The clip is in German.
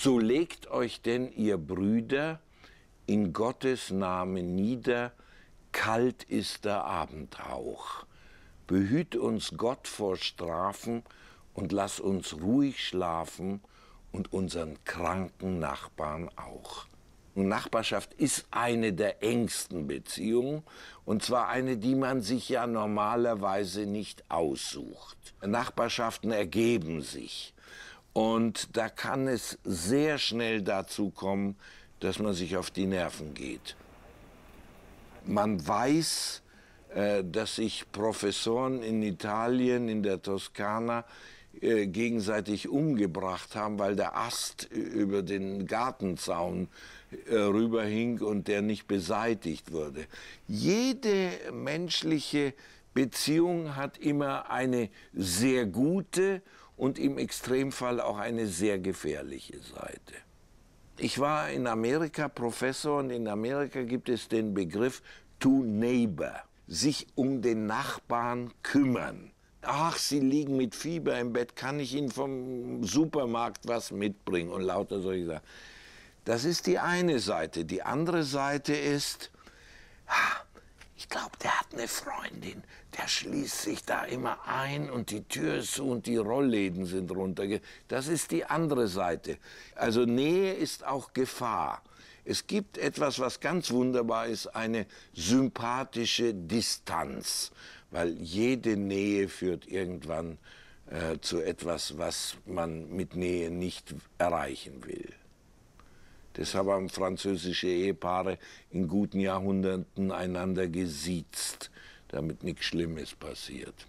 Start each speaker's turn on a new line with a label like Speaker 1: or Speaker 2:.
Speaker 1: So legt euch denn, ihr Brüder, in Gottes Namen nieder, kalt ist der Abendhauch. Behüt uns Gott vor Strafen und lass uns ruhig schlafen und unseren kranken Nachbarn auch. Und Nachbarschaft ist eine der engsten Beziehungen und zwar eine, die man sich ja normalerweise nicht aussucht. Nachbarschaften ergeben sich. Und da kann es sehr schnell dazu kommen, dass man sich auf die Nerven geht. Man weiß, äh, dass sich Professoren in Italien, in der Toskana, äh, gegenseitig umgebracht haben, weil der Ast über den Gartenzaun äh, rüberhing und der nicht beseitigt wurde. Jede menschliche Beziehung hat immer eine sehr gute und im Extremfall auch eine sehr gefährliche Seite. Ich war in Amerika Professor und in Amerika gibt es den Begriff to neighbor, sich um den Nachbarn kümmern. Ach, Sie liegen mit Fieber im Bett, kann ich Ihnen vom Supermarkt was mitbringen und lauter solche Sachen. Das ist die eine Seite. Die andere Seite ist, hat eine Freundin, der schließt sich da immer ein und die Tür ist zu und die Rollläden sind runter. Das ist die andere Seite. Also Nähe ist auch Gefahr. Es gibt etwas, was ganz wunderbar ist, eine sympathische Distanz, weil jede Nähe führt irgendwann äh, zu etwas, was man mit Nähe nicht erreichen will. Deshalb haben französische Ehepaare in guten Jahrhunderten einander gesiezt, damit nichts Schlimmes passiert.